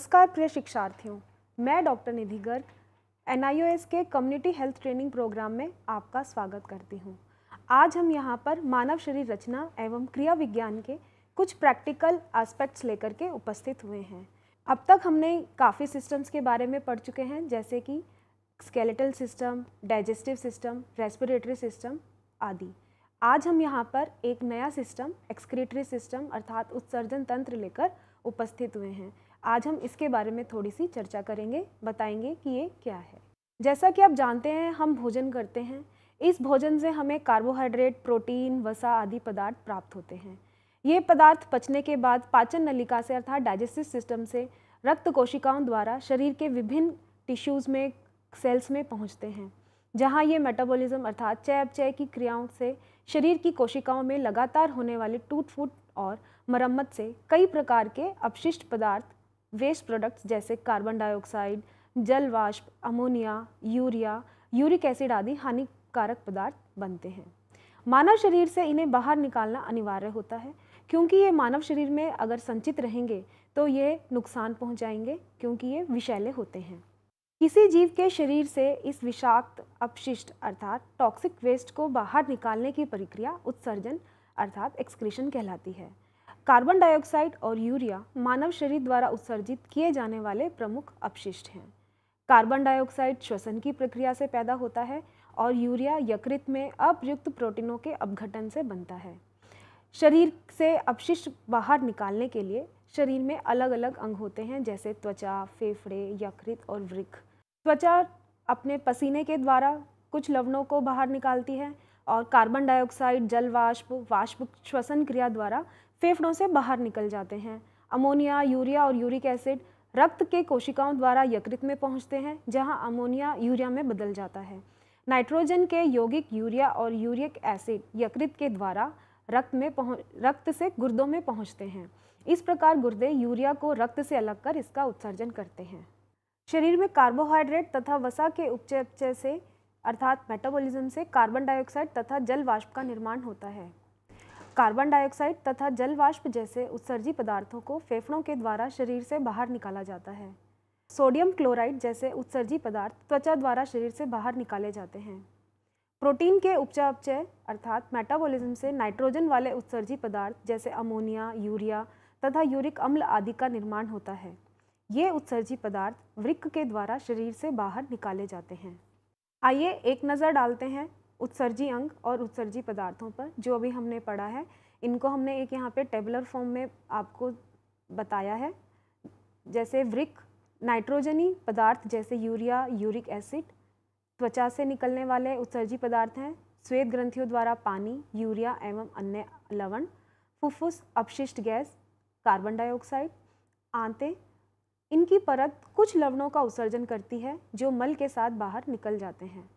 नमस्कार प्रिय शिक्षार्थियों मैं डॉक्टर निधि गर्ग एन के कम्युनिटी हेल्थ ट्रेनिंग प्रोग्राम में आपका स्वागत करती हूँ आज हम यहाँ पर मानव शरीर रचना एवं क्रिया विज्ञान के कुछ प्रैक्टिकल एस्पेक्ट्स लेकर के उपस्थित हुए हैं अब तक हमने काफ़ी सिस्टम्स के बारे में पढ़ चुके हैं जैसे कि skeletal system digestive system respiratory system आदि आज हम यहाँ पर एक नया सिस्टम एक्सक्रेटरी सिस्टम अर्थात उत्सर्जन तंत्र लेकर उपस्थित हुए हैं आज हम इसके बारे में थोड़ी सी चर्चा करेंगे बताएंगे कि ये क्या है जैसा कि आप जानते हैं हम भोजन करते हैं इस भोजन से हमें कार्बोहाइड्रेट प्रोटीन वसा आदि पदार्थ प्राप्त होते हैं ये पदार्थ पचने के बाद पाचन नलिका से अर्थात डाइजेस्टिव सिस्टम से रक्त कोशिकाओं द्वारा शरीर के विभिन्न टिश्यूज़ में सेल्स में पहुँचते हैं जहाँ ये मेटाबॉलिज्म अर्थात चय अपचय की क्रियाओं से शरीर की कोशिकाओं में लगातार होने वाले टूट फूट और मरम्मत से कई प्रकार के अपशिष्ट पदार्थ वेस्ट प्रोडक्ट्स जैसे कार्बन डाइऑक्साइड जल वाष्प अमोनिया यूरिया यूरिक एसिड आदि हानिकारक पदार्थ बनते हैं मानव शरीर से इन्हें बाहर निकालना अनिवार्य होता है क्योंकि ये मानव शरीर में अगर संचित रहेंगे तो ये नुकसान पहुंचाएंगे क्योंकि ये विषैले होते हैं किसी जीव के शरीर से इस विषाक्त अपशिष्ट अर्थात टॉक्सिक वेस्ट को बाहर निकालने की प्रक्रिया उत्सर्जन अर्थात एक्सक्रीशन कहलाती है कार्बन डाइऑक्साइड और यूरिया मानव शरीर द्वारा उत्सर्जित किए जाने वाले प्रमुख अपशिष्ट हैं कार्बन डाइऑक्साइड श्वसन की प्रक्रिया से पैदा होता है और यूरिया यकृत में अप्रयुक्त प्रोटीनों के अपघटन से बनता है शरीर से अपशिष्ट बाहर निकालने के लिए शरीर में अलग अलग अंग होते हैं जैसे त्वचा फेफड़े यकृत और वृक्ष त्वचा अपने पसीने के द्वारा कुछ लवणों को बाहर निकालती है और कार्बन डाइऑक्साइड जल वाष्प वाष्प श्वसन क्रिया द्वारा फेफड़ों से बाहर निकल जाते हैं अमोनिया यूरिया और यूरिक एसिड रक्त के कोशिकाओं द्वारा यकृत में पहुंचते हैं जहां अमोनिया यूरिया में बदल जाता है नाइट्रोजन के यौगिक यूरिया और यूरिक एसिड यकृत के द्वारा रक्त में पहुँच रक्त से गुर्दों में पहुँचते हैं इस प्रकार गुर्दे यूरिया को रक्त से अलग कर इसका उत्सर्जन करते हैं शरीर में कार्बोहाइड्रेट तथा वसा के उपचय से अर्थात मेटाबॉलिज्म से कार्बन डाइऑक्साइड तथा जल वाष्प का निर्माण होता है कार्बन डाइऑक्साइड तथा जलवाष्प जैसे उत्सर्जी पदार्थों को फेफड़ों के द्वारा शरीर से बाहर निकाला जाता है सोडियम क्लोराइड जैसे उत्सर्जी पदार्थ त्वचा द्वारा शरीर से बाहर निकाले जाते हैं प्रोटीन के उपचय अर्थात मेटाबॉलिज्म से नाइट्रोजन वाले उत्सर्जी पदार्थ जैसे अमोनिया यूरिया तथा यूरिक अम्ल आदि का निर्माण होता है ये उत्सर्जी पदार्थ वृक्क के द्वारा शरीर से बाहर निकाले जाते हैं आइए एक नज़र डालते हैं उत्सर्जी अंग और उत्सर्जी पदार्थों पर जो अभी हमने पढ़ा है इनको हमने एक यहाँ पे टेबलर फॉर्म में आपको बताया है जैसे वृक नाइट्रोजनी पदार्थ जैसे यूरिया यूरिक एसिड त्वचा से निकलने वाले उत्सर्जी पदार्थ हैं श्वेत ग्रंथियों द्वारा पानी यूरिया एवं अन्य लवण फुफ्फुस अपशिष्ट गैस कार्बन डाइऑक्साइड आंते इनकी परत कुछ लवणों का उत्सर्जन करती है जो मल के साथ बाहर निकल जाते हैं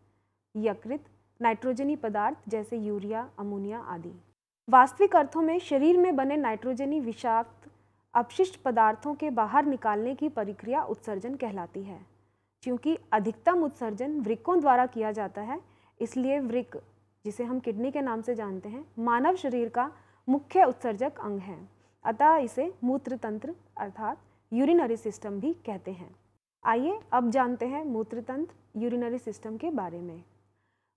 यकृत नाइट्रोजनी पदार्थ जैसे यूरिया अमोनिया आदि वास्तविक अर्थों में शरीर में बने नाइट्रोजनी विषाक्त अपशिष्ट पदार्थों के बाहर निकालने की प्रक्रिया उत्सर्जन कहलाती है क्योंकि अधिकतम उत्सर्जन वृक्कों द्वारा किया जाता है इसलिए वृक्क जिसे हम किडनी के नाम से जानते हैं मानव शरीर का मुख्य उत्सर्जक अंग है अतः इसे मूत्र तंत्र अर्थात यूरिनरी सिस्टम भी कहते हैं आइए अब जानते हैं मूत्र तंत्र यूरिनरी सिस्टम के बारे में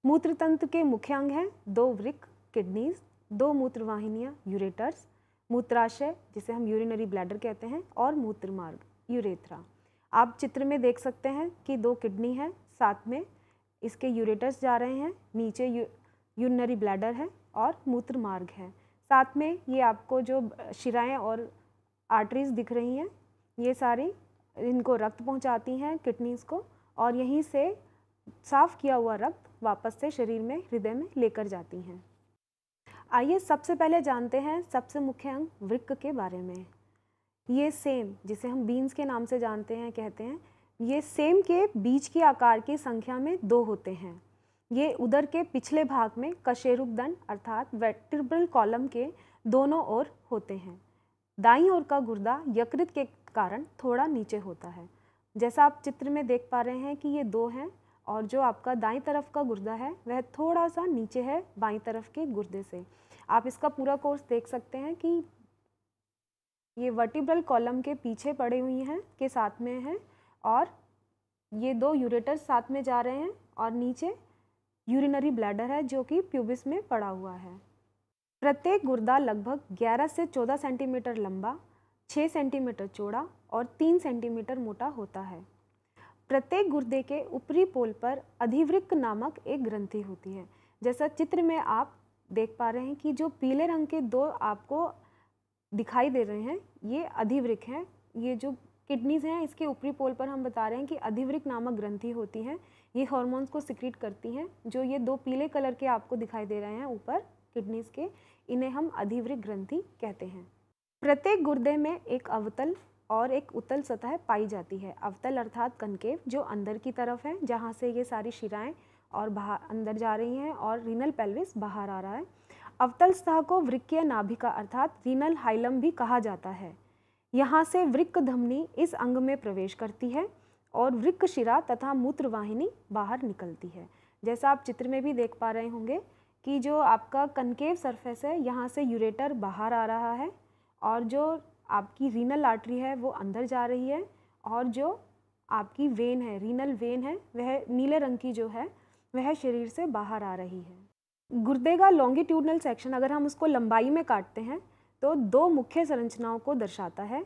मूत्र तंत्र के मुख्य अंग हैं दो वृक किडनीज दो मूत्रवाहिनियाँ यूरेटर्स मूत्राशय जिसे हम यूरिनरी ब्लैडर कहते हैं और मूत्रमार्ग यूरेथ्रा आप चित्र में देख सकते हैं कि दो किडनी है साथ में इसके यूरेटर्स जा रहे हैं नीचे यूरिनरी ब्लैडर है और मूत्र मार्ग है साथ में ये आपको जो शिराएँ और आर्टरीज दिख रही हैं ये सारी इनको रक्त पहुंचाती हैं किडनीज को और यहीं से साफ़ किया हुआ रक्त वापस से शरीर में हृदय में लेकर जाती हैं आइए सबसे पहले जानते हैं सबसे मुख्य अंग वृक्क के बारे में ये सेम जिसे हम बीन्स के नाम से जानते हैं कहते हैं ये सेम के बीज के आकार की संख्या में दो होते हैं ये उदर के पिछले भाग में दन अर्थात वेट्रिब्रल कॉलम के दोनों ओर होते हैं दाई ओर का गुर्दा यकृत के कारण थोड़ा नीचे होता है जैसा आप चित्र में देख पा रहे हैं कि ये दो हैं और जो आपका दाई तरफ का गुर्दा है वह थोड़ा सा नीचे है बाई तरफ के गुर्दे से आप इसका पूरा कोर्स देख सकते हैं कि ये वर्टिब्रल कॉलम के पीछे पड़े हुई हैं के साथ में हैं और ये दो यूरेटर्स साथ में जा रहे हैं और नीचे यूरिनरी ब्लैडर है जो कि प्यूबिस में पड़ा हुआ है प्रत्येक गुर्दा लगभग 11 से 14 सेंटीमीटर लंबा 6 सेंटीमीटर चौड़ा और 3 सेंटीमीटर मोटा होता है प्रत्येक गुर्दे के ऊपरी पोल पर अधिवृक्क नामक एक ग्रंथि होती है जैसा चित्र में आप देख पा रहे हैं कि जो पीले रंग के दो आपको दिखाई दे रहे हैं ये अधिवृक्क हैं ये जो किडनीज हैं इसके ऊपरी पोल पर हम बता रहे हैं कि अधिवृक्क नामक ग्रंथि होती हैं ये हॉर्मोन्स को सिक्रीट करती हैं जो ये दो पीले कलर के आपको दिखाई दे रहे हैं ऊपर किडनीज के इन्हें हम अधिवृक ग्रंथि कहते हैं प्रत्येक गुर्दे में एक अवतल और एक उतल सतह पाई जाती है अवतल अर्थात कनकेव जो अंदर की तरफ है जहाँ से ये सारी शिराएँ और बाहर अंदर जा रही हैं और रीनल पेल्विस बाहर आ रहा है अवतल सतह को वृक्कीय नाभिका अर्थात रीनल हाइलम भी कहा जाता है यहाँ से वृक्क धमनी इस अंग में प्रवेश करती है और वृक्क शिरा तथा मूत्रवाहिनी बाहर निकलती है जैसा आप चित्र में भी देख पा रहे होंगे कि जो आपका कनकेव सरफेस है यहाँ से यूरेटर बाहर आ रहा है और जो आपकी रीनल आर्टरी है वो अंदर जा रही है और जो आपकी वेन है रीनल वेन है वह नीले रंग की जो है वह शरीर से बाहर आ रही है गुर्दे का लॉन्गिट्यूडनल सेक्शन अगर हम उसको लंबाई में काटते हैं तो दो मुख्य संरचनाओं को दर्शाता है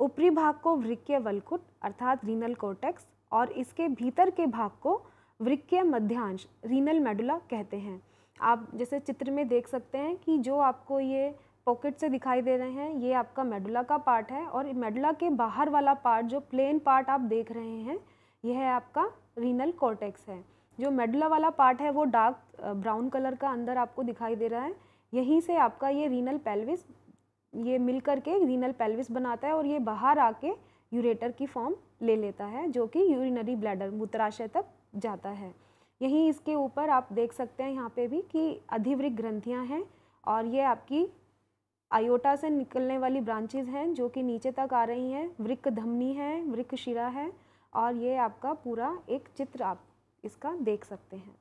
ऊपरी भाग को वृक्य वलकुट अर्थात रीनल कोटेक्स और इसके भीतर के भाग को वृक्य मध्यांश रीनल मेडुला कहते हैं आप जैसे चित्र में देख सकते हैं कि जो आपको ये पॉकेट से दिखाई दे रहे हैं ये आपका मेडुला का पार्ट है और मेडुला के बाहर वाला पार्ट जो प्लेन पार्ट आप देख रहे हैं यह है आपका रीनल कॉर्टेक्स है जो मेडुला वाला पार्ट है वो डार्क ब्राउन कलर का अंदर आपको दिखाई दे रहा है यहीं से आपका ये रीनल पेल्विस ये मिल कर के रीनल पेल्विस बनाता है और ये बाहर आके यूरेटर की फॉर्म ले लेता है जो कि यूरिनरी ब्लैडर मूत्राशय तक जाता है यहीं इसके ऊपर आप देख सकते हैं यहाँ पे भी कि अधिवृक ग्रंथियाँ हैं और ये आपकी आयोटा से निकलने वाली ब्रांचेज हैं जो कि नीचे तक आ रही हैं वृक्क धमनी है वृक्क शिरा है और ये आपका पूरा एक चित्र आप इसका देख सकते हैं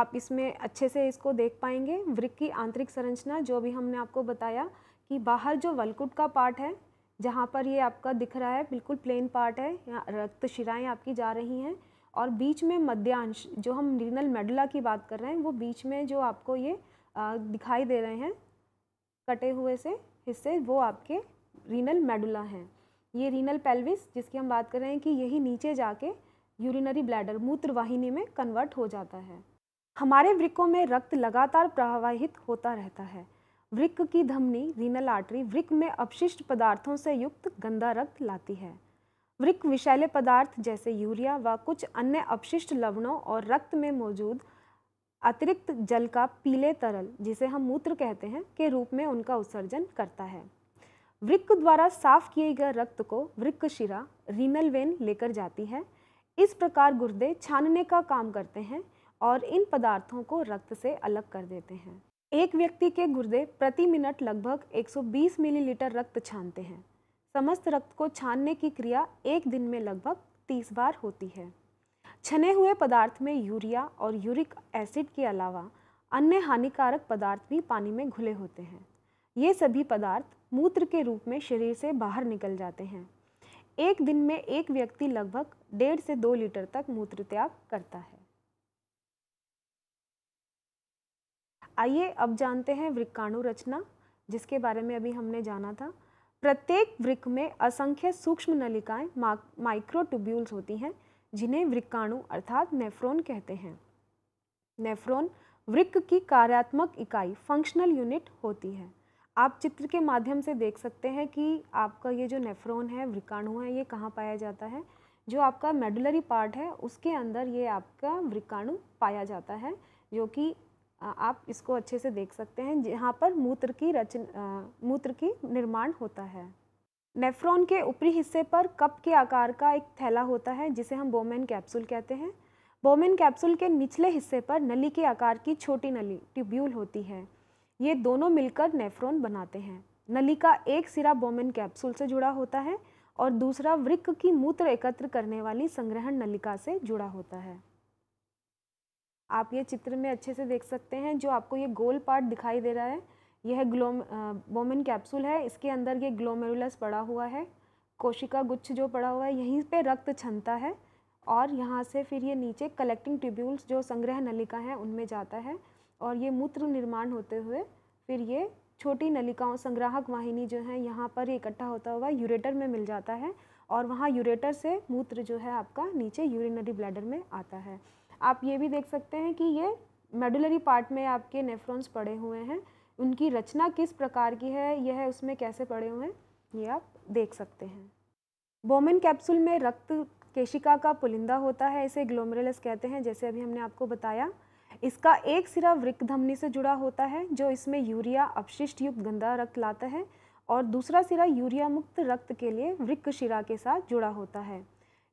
आप इसमें अच्छे से इसको देख पाएंगे वृक्क की आंतरिक संरचना जो भी हमने आपको बताया कि बाहर जो वलकुट का पार्ट है जहाँ पर ये आपका दिख रहा है बिल्कुल प्लेन पार्ट है यहाँ रक्त शिराएँ आपकी जा रही हैं और बीच में मध्यांश जो हम निर्नल मेडुला की बात कर रहे हैं वो बीच में जो आपको ये दिखाई दे रहे हैं कटे हुए से हिस्से वो आपके रीनल मेडुला हैं ये रीनल पेल्विस जिसकी हम बात कर रहे हैं कि यही नीचे जाके यूरिनरी ब्लैडर मूत्र वाहिनी में कन्वर्ट हो जाता है हमारे वृक्कों में रक्त लगातार प्रवाहित होता रहता है वृक्क की धमनी रीनल आर्टरी वृक्क में अपशिष्ट पदार्थों से युक्त गंदा रक्त लाती है वृक्क विषैले पदार्थ जैसे यूरिया व कुछ अन्य अपशिष्ट लवणों और रक्त में मौजूद अतिरिक्त जल का पीले तरल जिसे हम मूत्र कहते हैं के रूप में उनका उत्सर्जन करता है वृक्क द्वारा साफ किए गए रक्त को वृक्क शिरा रीनल वेन लेकर जाती है इस प्रकार गुर्दे छानने का काम करते हैं और इन पदार्थों को रक्त से अलग कर देते हैं एक व्यक्ति के गुर्दे प्रति मिनट लगभग 120 मिलीलीटर रक्त छानते हैं समस्त रक्त को छानने की क्रिया एक दिन में लगभग 30 बार होती है छने हुए पदार्थ में यूरिया और यूरिक एसिड के अलावा अन्य हानिकारक पदार्थ भी पानी में घुले होते हैं ये सभी पदार्थ मूत्र के रूप में शरीर से बाहर निकल जाते हैं एक दिन में एक व्यक्ति लगभग डेढ़ से दो लीटर तक मूत्र त्याग करता है आइए अब जानते हैं वृक्काणु रचना जिसके बारे में अभी हमने जाना था प्रत्येक वृक्क में असंख्य सूक्ष्म नलिकाएं माइक्रोट्यूब्यूल्स होती हैं जिन्हें वृक्काणु अर्थात नेफ्रोन कहते हैं नेफ्रोन वृक्क की कार्यात्मक इकाई फंक्शनल यूनिट होती है आप चित्र के माध्यम से देख सकते हैं कि आपका ये जो नेफ्रोन है वृक्काणु है ये कहाँ पाया जाता है जो आपका मेडुलरी पार्ट है उसके अंदर ये आपका वृक्काणु पाया जाता है जो कि आप इसको अच्छे से देख सकते हैं जहाँ पर मूत्र की रचना मूत्र की निर्माण होता है नेफ्रॉन के ऊपरी हिस्से पर कप के आकार का एक थैला होता है जिसे हम बोमेन कैप्सूल कहते हैं बोमेन कैप्सूल के निचले हिस्से पर नली के आकार की छोटी नली ट्यूब्यूल होती है ये दोनों मिलकर नेफ्रॉन बनाते हैं नली का एक सिरा बोमेन कैप्सूल से जुड़ा होता है और दूसरा वृक्क की मूत्र एकत्र करने वाली संग्रहण नलिका से जुड़ा होता है आप ये चित्र में अच्छे से देख सकते हैं जो आपको ये गोल पार्ट दिखाई दे रहा है यह ग्लोम बोमिन कैप्सूल है इसके अंदर ये ग्लोमेरुलस पड़ा हुआ है कोशिका गुच्छ जो पड़ा हुआ है यहीं पे रक्त छनता है और यहाँ से फिर ये नीचे कलेक्टिंग ट्यूब्यूल्स जो संग्रह नलिका हैं उनमें जाता है और ये मूत्र निर्माण होते हुए फिर ये छोटी नलिकाओं संग्राहक वाहिनी जो है यहाँ पर इकट्ठा होता हुआ यूरेटर में मिल जाता है और वहाँ यूरेटर से मूत्र जो है आपका नीचे यूरिनरी ब्लैडर में आता है आप ये भी देख सकते हैं कि ये मेडुलरी पार्ट में आपके नेफ्रॉन्स पड़े हुए हैं उनकी रचना किस प्रकार की है यह उसमें कैसे पड़े हुए हैं ये आप देख सकते हैं बोमिन कैप्सूल में रक्त केशिका का पुलिंदा होता है इसे ग्लोमरेलस कहते हैं जैसे अभी हमने आपको बताया इसका एक सिरा वृक्ष धमनी से जुड़ा होता है जो इसमें यूरिया अपशिष्ट युक्त गंदा रक्त लाता है और दूसरा सिरा यूरिया मुक्त रक्त के लिए वृक्क शिरा के साथ जुड़ा होता है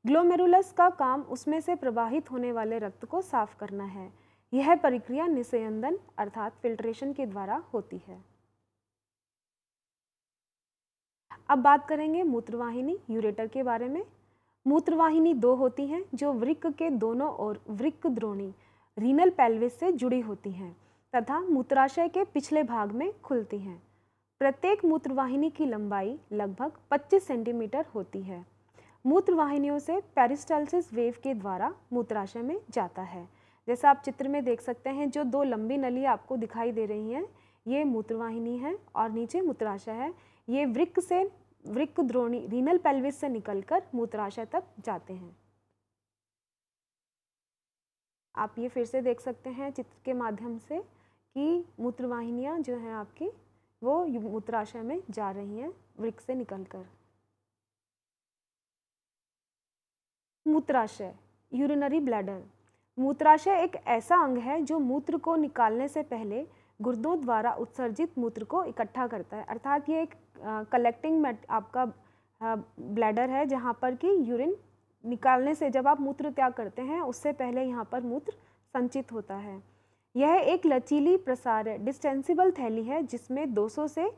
ग्लोमेरुलस का काम उसमें से प्रवाहित होने वाले रक्त को साफ करना है यह प्रक्रिया निषेंदन अर्थात फिल्ट्रेशन के द्वारा होती है अब बात करेंगे मूत्रवाहिनी यूरेटर के बारे में मूत्रवाहिनी दो होती हैं जो वृक्क के दोनों ओर वृक्क द्रोणी रीनल पैल्विस से जुड़ी होती हैं तथा मूत्राशय के पिछले भाग में खुलती हैं प्रत्येक मूत्रवाहिनी की लंबाई लगभग 25 सेंटीमीटर होती है मूत्रवाहिनियों से पेरिस्टाइलिस वेव के द्वारा मूत्राशय में जाता है जैसा आप चित्र में देख सकते हैं जो दो लंबी नली आपको दिखाई दे रही हैं ये मूत्रवाहिनी है और नीचे मूत्राशय है ये वृक्क से वृक्क द्रोणी रीनल पेल्विस से निकलकर मूत्राशय तक जाते हैं आप ये फिर से देख सकते हैं चित्र के माध्यम से कि मूत्रवाहिनियाँ जो हैं आपकी वो मूत्राशय में जा रही हैं वृक्क से निकलकर मूत्राशय यूरिनरी ब्लैडर मूत्राशय एक ऐसा अंग है जो मूत्र को निकालने से पहले गुर्दों द्वारा उत्सर्जित मूत्र को इकट्ठा करता है अर्थात ये एक कलेक्टिंग आपका ब्लैडर है जहाँ पर कि यूरिन निकालने से जब आप मूत्र त्याग करते हैं उससे पहले यहाँ पर मूत्र संचित होता है यह एक लचीली प्रसार डिस्टेंसिबल थैली है जिसमें 200 से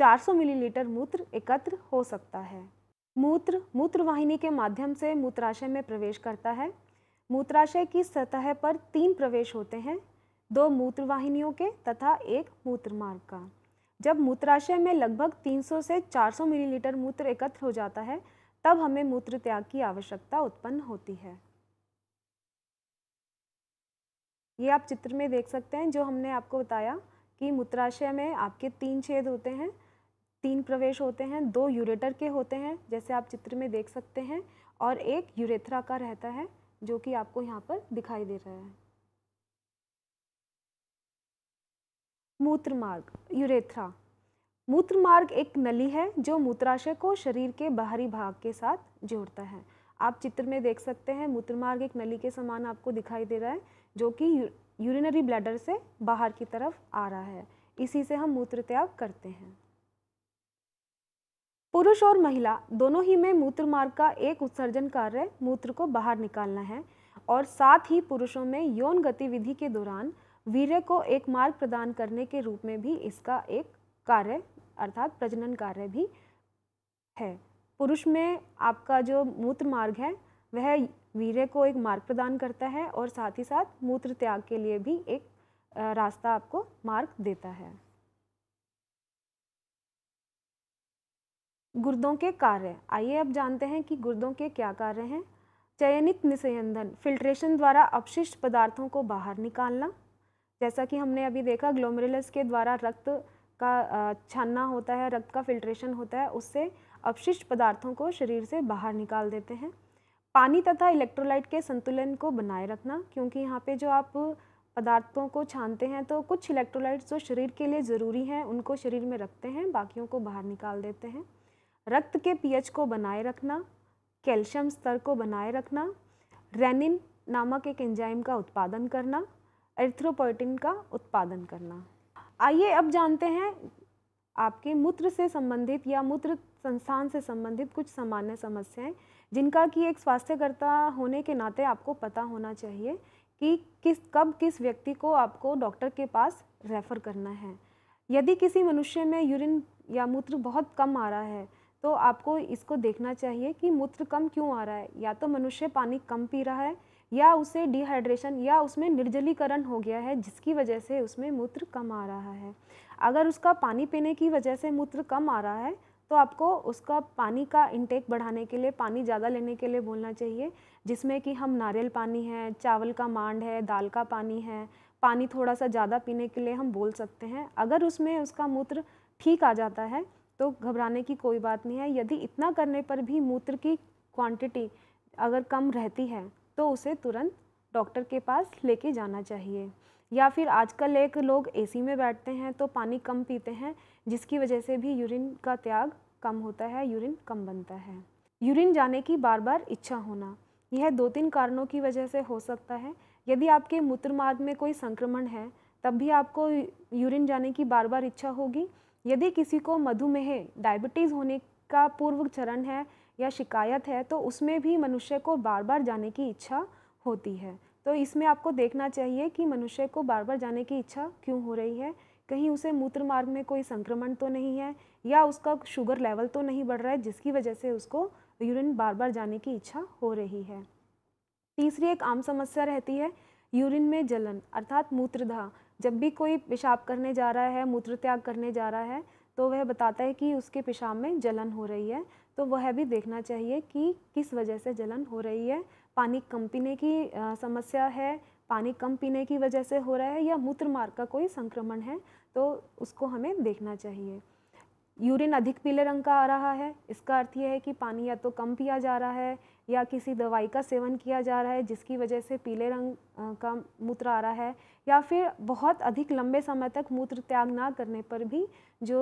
400 मिलीलीटर मूत्र एकत्र हो सकता है मूत्र मूत्रवाहिनी के माध्यम से मूत्राशय में प्रवेश करता है मूत्राशय की सतह पर तीन प्रवेश होते हैं दो मूत्रवाहिनियों के तथा एक मूत्र मार्ग का जब मूत्राशय में लगभग 300 से 400 मिलीलीटर मूत्र एकत्र हो जाता है तब हमें मूत्र त्याग की आवश्यकता उत्पन्न होती है ये आप चित्र में देख सकते हैं जो हमने आपको बताया कि मूत्राशय में आपके तीन छेद होते हैं तीन प्रवेश होते हैं दो यूरेटर के होते हैं जैसे आप चित्र में देख सकते हैं और एक यूरेथ्रा का रहता है जो कि आपको यहाँ पर दिखाई दे रहा है मूत्र मार्ग यूरेथ्रा मूत्र मार्ग एक नली है जो मूत्राशय को शरीर के बाहरी भाग के साथ जोड़ता है आप चित्र में देख सकते हैं मूत्र मार्ग एक नली के समान आपको दिखाई दे रहा है जो कि यूरिनरी ब्लैडर से बाहर की तरफ आ रहा है इसी से हम मूत्र त्याग करते हैं पुरुष और महिला दोनों ही में मूत्र मार्ग का एक उत्सर्जन कार्य मूत्र को बाहर निकालना है और साथ ही पुरुषों में यौन गतिविधि के दौरान वीर्य को एक मार्ग प्रदान करने के रूप में भी इसका एक कार्य अर्थात प्रजनन कार्य भी है पुरुष में आपका जो मूत्र मार्ग है वह वीर्य को एक मार्ग प्रदान करता है और साथ ही साथ मूत्र त्याग के लिए भी एक रास्ता आपको मार्ग देता है गुर्दों के कार्य आइए अब जानते हैं कि गुर्दों के क्या कार्य हैं चयनित निस्यंदन फिल्ट्रेशन द्वारा अपशिष्ट पदार्थों को बाहर निकालना जैसा कि हमने अभी देखा ग्लोमरिलस के द्वारा रक्त का छानना होता है रक्त का फिल्ट्रेशन होता है उससे अपशिष्ट पदार्थों को शरीर से बाहर निकाल देते हैं पानी तथा इलेक्ट्रोलाइट के संतुलन को बनाए रखना क्योंकि यहाँ पे जो आप पदार्थों को छानते हैं तो कुछ इलेक्ट्रोलाइट्स जो शरीर के लिए ज़रूरी हैं उनको शरीर में रखते हैं बाकियों को बाहर निकाल देते हैं रक्त के पीएच को बनाए रखना कैल्शियम स्तर को बनाए रखना रेनिन नामक एक एंजाइम का उत्पादन करना एर्थ्रोपोटिन का उत्पादन करना आइए अब जानते हैं आपके मूत्र से संबंधित या मूत्र संस्थान से संबंधित कुछ सामान्य समस्याएं जिनका कि एक स्वास्थ्यकर्ता होने के नाते आपको पता होना चाहिए कि किस कब किस व्यक्ति को आपको डॉक्टर के पास रेफ़र करना है यदि किसी मनुष्य में यूरिन या मूत्र बहुत कम आ रहा है तो आपको इसको देखना चाहिए कि मूत्र कम क्यों आ रहा है या तो मनुष्य पानी कम पी रहा है या उसे डिहाइड्रेशन या उसमें निर्जलीकरण हो गया है जिसकी वजह से उसमें मूत्र कम आ रहा है अगर उसका पानी पीने की वजह से मूत्र कम आ रहा है तो आपको उसका पानी का इंटेक बढ़ाने के लिए पानी ज़्यादा लेने के लिए बोलना चाहिए जिसमें कि हम नारियल पानी है चावल का मांड है दाल का पानी है पानी थोड़ा सा ज़्यादा पीने के लिए हम बोल सकते हैं अगर उसमें उसका मूत्र ठीक आ जाता है तो घबराने की कोई बात नहीं है यदि इतना करने पर भी मूत्र की क्वांटिटी अगर कम रहती है तो उसे तुरंत डॉक्टर के पास लेके जाना चाहिए या फिर आजकल एक लोग एसी में बैठते हैं तो पानी कम पीते हैं जिसकी वजह से भी यूरिन का त्याग कम होता है यूरिन कम बनता है यूरिन जाने की बार बार इच्छा होना यह दो तीन कारणों की वजह से हो सकता है यदि आपके मूत्र मार्ग में कोई संक्रमण है तब भी आपको यूरिन जाने की बार बार इच्छा होगी यदि किसी को मधुमेह डायबिटीज़ होने का पूर्व चरण है या शिकायत है तो उसमें भी मनुष्य को बार बार जाने की इच्छा होती है तो इसमें आपको देखना चाहिए कि मनुष्य को बार बार जाने की इच्छा क्यों हो रही है कहीं उसे मूत्र मार्ग में कोई संक्रमण तो नहीं है या उसका शुगर लेवल तो नहीं बढ़ रहा है जिसकी वजह से उसको यूरिन बार बार जाने की इच्छा हो रही है तीसरी एक आम समस्या रहती है यूरिन में जलन अर्थात मूत्रधा जब भी कोई पेशाब करने जा रहा है मूत्र त्याग करने जा रहा है तो वह बताता है कि उसके पेशाब में जलन हो रही है तो वह भी देखना चाहिए कि किस वजह से जलन हो रही है पानी कम पीने की समस्या है पानी कम पीने की वजह से हो रहा है या मूत्र मार्ग का कोई संक्रमण है तो उसको हमें देखना चाहिए यूरिन अधिक पीले रंग का आ रहा है इसका अर्थ यह है कि पानी या तो कम पिया जा रहा है या किसी दवाई का सेवन किया जा रहा है जिसकी वजह से पीले रंग का मूत्र आ रहा है या फिर बहुत अधिक लंबे समय तक मूत्र त्याग ना करने पर भी जो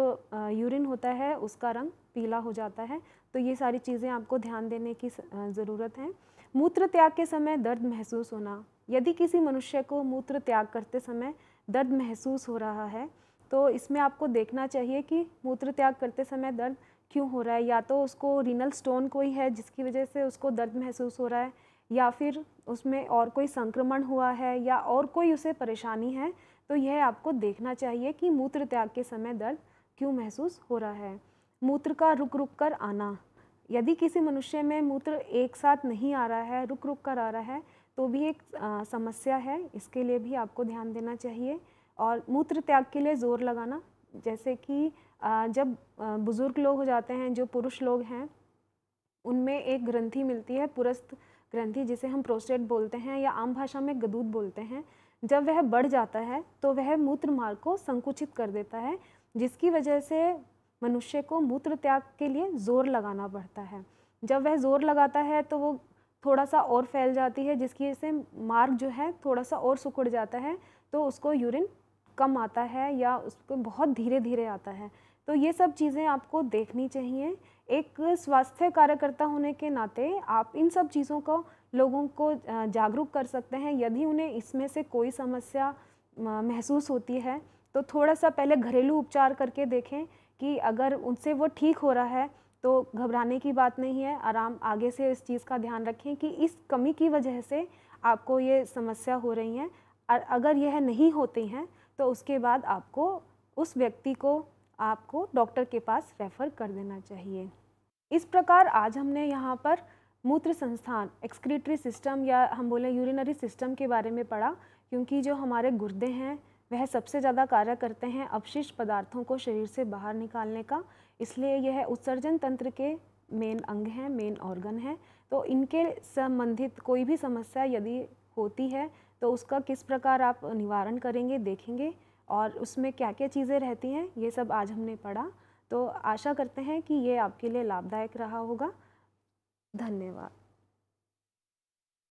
यूरिन होता है उसका रंग पीला हो जाता है तो ये सारी चीज़ें आपको ध्यान देने की ज़रूरत है मूत्र त्याग के समय दर्द महसूस होना यदि किसी मनुष्य को मूत्र त्याग करते समय दर्द महसूस हो रहा है तो इसमें आपको देखना चाहिए कि मूत्र त्याग करते समय दर्द क्यों हो रहा है या तो उसको रीनल स्टोन कोई है जिसकी वजह से उसको दर्द महसूस हो रहा है या फिर उसमें और कोई संक्रमण हुआ है या और कोई उसे परेशानी है तो यह आपको देखना चाहिए कि मूत्र त्याग के समय दर्द क्यों महसूस हो रहा है मूत्र का रुक रुक कर आना यदि किसी मनुष्य में मूत्र एक साथ नहीं आ रहा है रुक रुक कर आ रहा है तो भी एक आ, समस्या है इसके लिए भी आपको ध्यान देना चाहिए और मूत्र त्याग के लिए ज़ोर लगाना जैसे कि जब बुज़ुर्ग लोग हो जाते हैं जो पुरुष लोग हैं उनमें एक ग्रंथि मिलती है पुरस्त ग्रंथि जिसे हम प्रोस्टेट बोलते हैं या आम भाषा में गदूद बोलते हैं जब वह बढ़ जाता है तो वह मूत्र मार्ग को संकुचित कर देता है जिसकी वजह से मनुष्य को मूत्र त्याग के लिए ज़ोर लगाना पड़ता है जब वह ज़ोर लगाता है तो वो थोड़ा सा और फैल जाती है जिसकी वजह से मार्ग जो है थोड़ा सा और सुकुड़ जाता है तो उसको यूरिन कम आता है या उसको बहुत धीरे धीरे आता है तो ये सब चीज़ें आपको देखनी चाहिए एक स्वास्थ्य कार्यकर्ता होने के नाते आप इन सब चीज़ों को लोगों को जागरूक कर सकते हैं यदि उन्हें इसमें से कोई समस्या महसूस होती है तो थोड़ा सा पहले घरेलू उपचार करके देखें कि अगर उनसे वो ठीक हो रहा है तो घबराने की बात नहीं है आराम आगे से इस चीज़ का ध्यान रखें कि इस कमी की वजह से आपको ये समस्या हो रही हैं अगर यह नहीं होती हैं तो उसके बाद आपको उस व्यक्ति को आपको डॉक्टर के पास रेफ़र कर देना चाहिए इस प्रकार आज हमने यहाँ पर मूत्र संस्थान एक्सक्रीटरी सिस्टम या हम बोलें यूरिनरी सिस्टम के बारे में पढ़ा क्योंकि जो हमारे गुर्दे हैं वह सबसे ज़्यादा कार्य करते हैं अपशिष्ट पदार्थों को शरीर से बाहर निकालने का इसलिए यह उत्सर्जन तंत्र के मेन अंग हैं मेन ऑर्गन हैं तो इनके संबंधित कोई भी समस्या यदि होती है तो उसका किस प्रकार आप निवारण करेंगे देखेंगे और उसमें क्या क्या चीज़ें रहती हैं ये सब आज हमने पढ़ा तो आशा करते हैं कि ये आपके लिए लाभदायक रहा होगा धन्यवाद